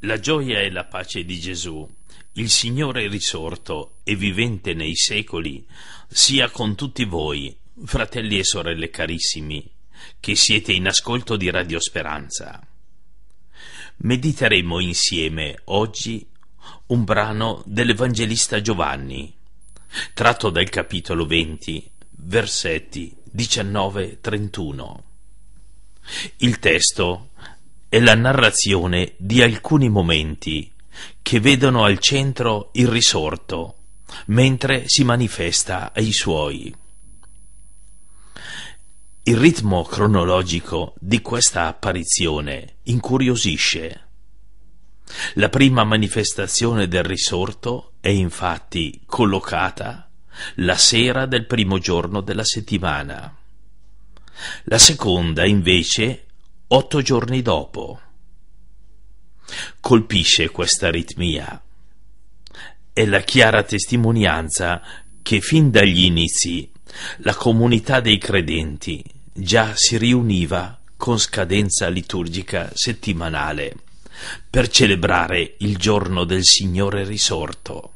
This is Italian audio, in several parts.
La gioia e la pace di Gesù, il Signore risorto e vivente nei secoli, sia con tutti voi, fratelli e sorelle carissimi, che siete in ascolto di Radio Speranza. Mediteremo insieme oggi un brano dell'Evangelista Giovanni, tratto dal capitolo 20, versetti 19-31. Il testo è la narrazione di alcuni momenti che vedono al centro il risorto, mentre si manifesta ai suoi. Il ritmo cronologico di questa apparizione incuriosisce. La prima manifestazione del risorto è infatti collocata la sera del primo giorno della settimana. La seconda invece otto giorni dopo. Colpisce questa ritmia. È la chiara testimonianza che fin dagli inizi la comunità dei credenti già si riuniva con scadenza liturgica settimanale per celebrare il giorno del Signore risorto.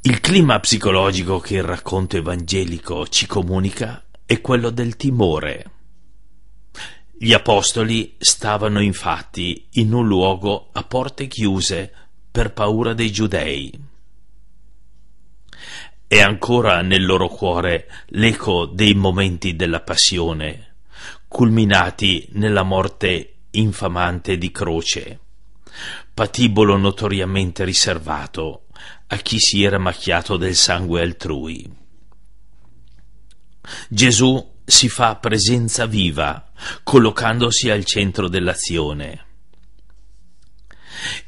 Il clima psicologico che il racconto evangelico ci comunica e quello del timore. Gli apostoli stavano infatti in un luogo a porte chiuse per paura dei giudei. È ancora nel loro cuore l'eco dei momenti della passione, culminati nella morte infamante di croce, patibolo notoriamente riservato a chi si era macchiato del sangue altrui. Gesù si fa presenza viva, collocandosi al centro dell'azione.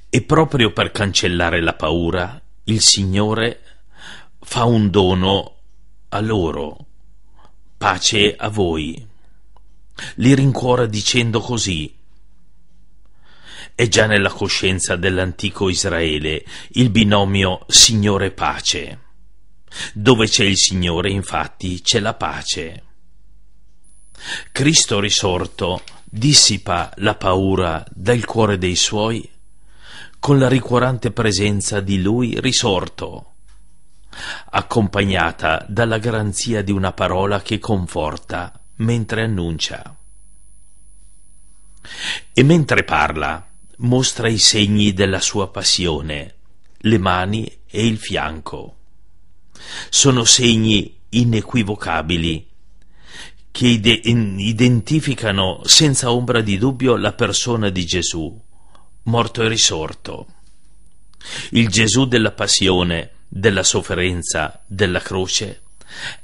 E proprio per cancellare la paura, il Signore fa un dono a loro, pace a voi. Li rincuora dicendo così. È già nella coscienza dell'antico Israele il binomio Signore pace. Dove c'è il Signore, infatti, c'è la pace. Cristo risorto dissipa la paura dal cuore dei suoi con la ricuorante presenza di Lui risorto, accompagnata dalla garanzia di una parola che conforta mentre annuncia. E mentre parla, mostra i segni della sua passione, le mani e il fianco. Sono segni inequivocabili che ide identificano senza ombra di dubbio la persona di Gesù, morto e risorto. Il Gesù della passione, della sofferenza, della croce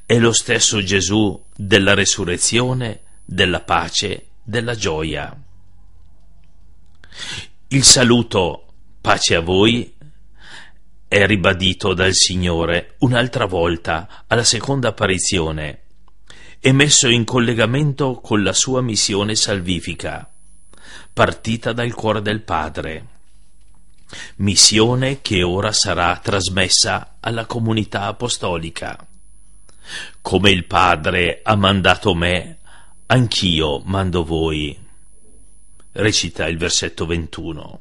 è lo stesso Gesù della resurrezione, della pace, della gioia. Il saluto pace a voi è ribadito dal Signore un'altra volta alla seconda apparizione e messo in collegamento con la sua missione salvifica, partita dal cuore del Padre. Missione che ora sarà trasmessa alla comunità apostolica. Come il Padre ha mandato me, anch'io mando voi. Recita il versetto 21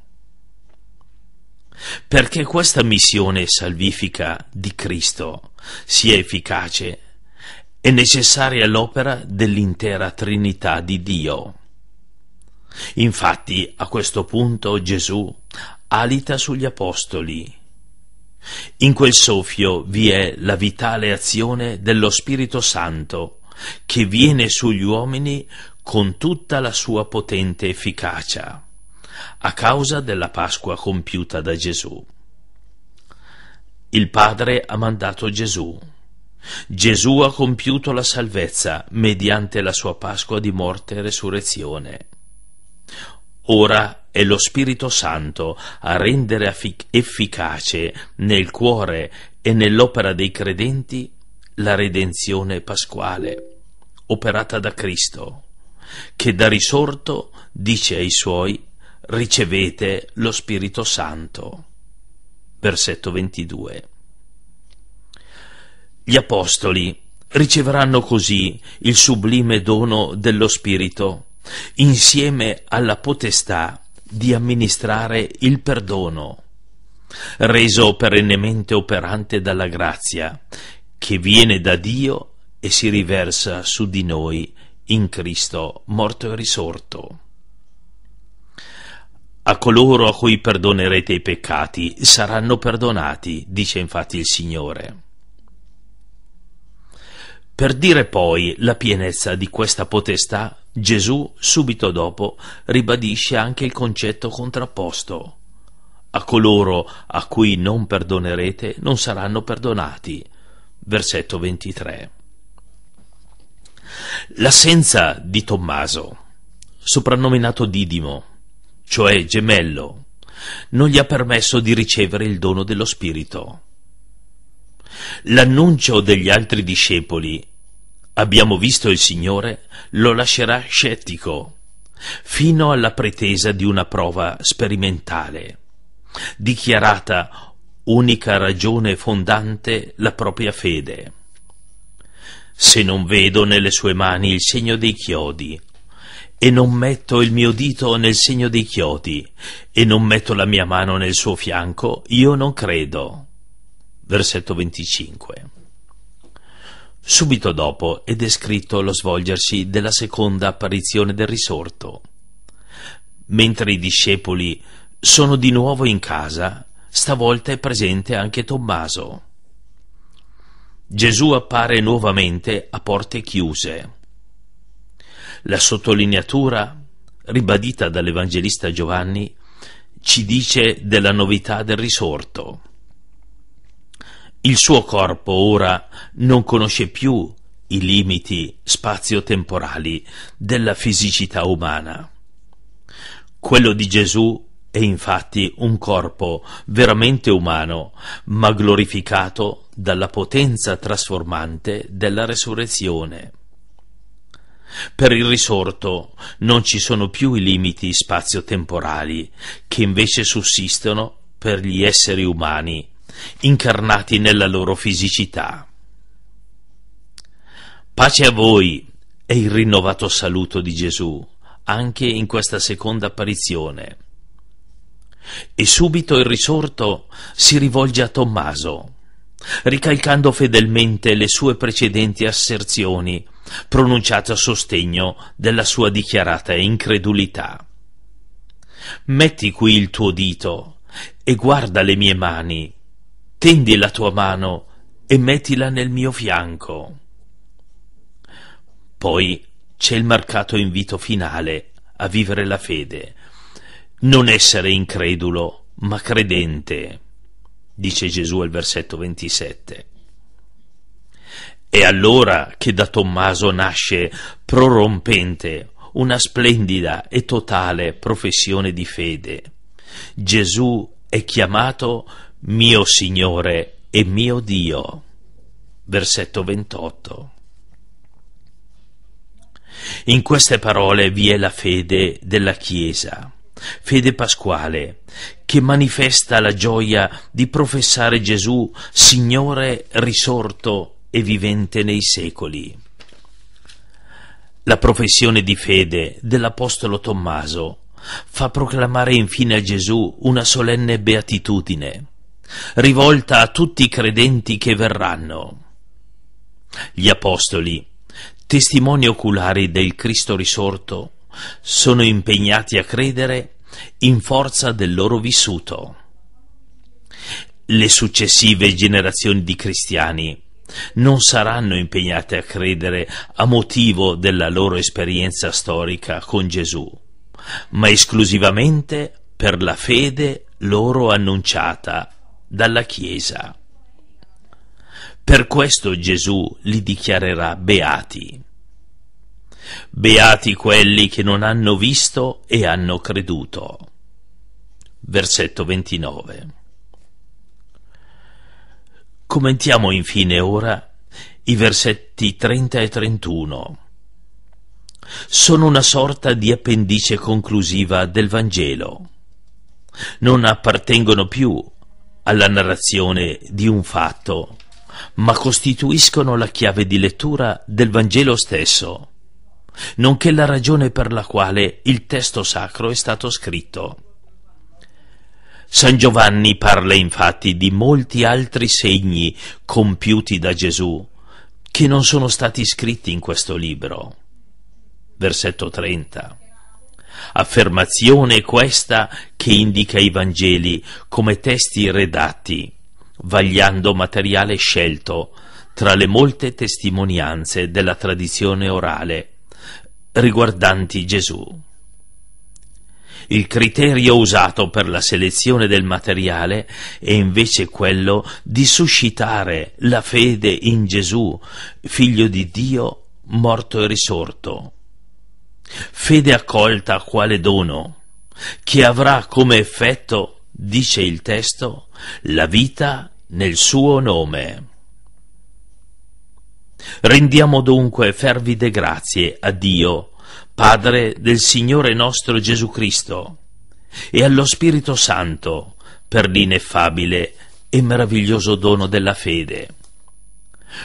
perché questa missione salvifica di Cristo sia efficace è necessaria l'opera dell'intera Trinità di Dio. Infatti a questo punto Gesù alita sugli Apostoli. In quel soffio vi è la vitale azione dello Spirito Santo che viene sugli uomini con tutta la sua potente efficacia a causa della Pasqua compiuta da Gesù. Il Padre ha mandato Gesù. Gesù ha compiuto la salvezza mediante la sua Pasqua di morte e resurrezione. Ora è lo Spirito Santo a rendere efficace nel cuore e nell'opera dei credenti la redenzione pasquale, operata da Cristo, che da risorto dice ai suoi ricevete lo Spirito Santo. Versetto 22. Gli apostoli riceveranno così il sublime dono dello Spirito, insieme alla potestà di amministrare il perdono, reso perennemente operante dalla grazia, che viene da Dio e si riversa su di noi in Cristo morto e risorto. A coloro a cui perdonerete i peccati saranno perdonati, dice infatti il Signore. Per dire poi la pienezza di questa potestà, Gesù, subito dopo, ribadisce anche il concetto contrapposto. A coloro a cui non perdonerete non saranno perdonati. Versetto 23. L'assenza di Tommaso, soprannominato Didimo, cioè gemello, non gli ha permesso di ricevere il dono dello Spirito. L'annuncio degli altri discepoli, abbiamo visto il Signore, lo lascerà scettico, fino alla pretesa di una prova sperimentale, dichiarata unica ragione fondante la propria fede. Se non vedo nelle sue mani il segno dei chiodi, e non metto il mio dito nel segno dei chiodi, e non metto la mia mano nel suo fianco, io non credo. Versetto 25. Subito dopo è descritto lo svolgersi della seconda apparizione del risorto. Mentre i discepoli sono di nuovo in casa, stavolta è presente anche Tommaso. Gesù appare nuovamente a porte chiuse la sottolineatura ribadita dall'Evangelista Giovanni ci dice della novità del risorto. Il suo corpo ora non conosce più i limiti spazio-temporali della fisicità umana. Quello di Gesù è infatti un corpo veramente umano, ma glorificato dalla potenza trasformante della resurrezione. Per il risorto non ci sono più i limiti spazio-temporali che invece sussistono per gli esseri umani incarnati nella loro fisicità. Pace a voi e il rinnovato saluto di Gesù anche in questa seconda apparizione. E subito il risorto si rivolge a Tommaso ricalcando fedelmente le sue precedenti asserzioni, pronunciate a sostegno della sua dichiarata incredulità. Metti qui il tuo dito e guarda le mie mani, tendi la tua mano e mettila nel mio fianco. Poi c'è il marcato invito finale a vivere la fede, non essere incredulo, ma credente dice Gesù al versetto 27. È allora che da Tommaso nasce prorompente una splendida e totale professione di fede. Gesù è chiamato mio Signore e mio Dio. Versetto 28. In queste parole vi è la fede della Chiesa, fede pasquale, che manifesta la gioia di professare Gesù Signore risorto e vivente nei secoli. La professione di fede dell'Apostolo Tommaso fa proclamare infine a Gesù una solenne beatitudine, rivolta a tutti i credenti che verranno. Gli Apostoli, testimoni oculari del Cristo risorto, sono impegnati a credere in forza del loro vissuto. Le successive generazioni di cristiani non saranno impegnate a credere a motivo della loro esperienza storica con Gesù, ma esclusivamente per la fede loro annunciata dalla Chiesa. Per questo Gesù li dichiarerà beati. Beati quelli che non hanno visto e hanno creduto. Versetto 29. Commentiamo infine ora i versetti 30 e 31. Sono una sorta di appendice conclusiva del Vangelo. Non appartengono più alla narrazione di un fatto, ma costituiscono la chiave di lettura del Vangelo stesso nonché la ragione per la quale il testo sacro è stato scritto. San Giovanni parla infatti di molti altri segni compiuti da Gesù che non sono stati scritti in questo libro. Versetto 30. Affermazione questa che indica i Vangeli come testi redatti, vagliando materiale scelto tra le molte testimonianze della tradizione orale riguardanti Gesù. Il criterio usato per la selezione del materiale è invece quello di suscitare la fede in Gesù, figlio di Dio morto e risorto. Fede accolta quale dono, che avrà come effetto, dice il testo, la vita nel suo nome. Rendiamo dunque fervide grazie a Dio, Padre del Signore nostro Gesù Cristo, e allo Spirito Santo per l'ineffabile e meraviglioso dono della fede.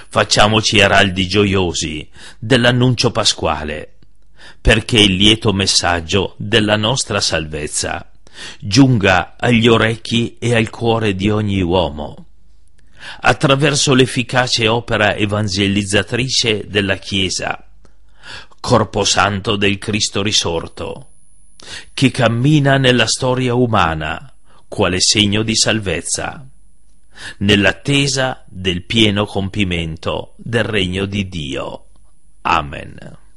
Facciamoci araldi gioiosi dell'annuncio pasquale, perché il lieto messaggio della nostra salvezza giunga agli orecchi e al cuore di ogni uomo attraverso l'efficace opera evangelizzatrice della Chiesa, corpo santo del Cristo risorto, che cammina nella storia umana quale segno di salvezza, nell'attesa del pieno compimento del regno di Dio. Amen.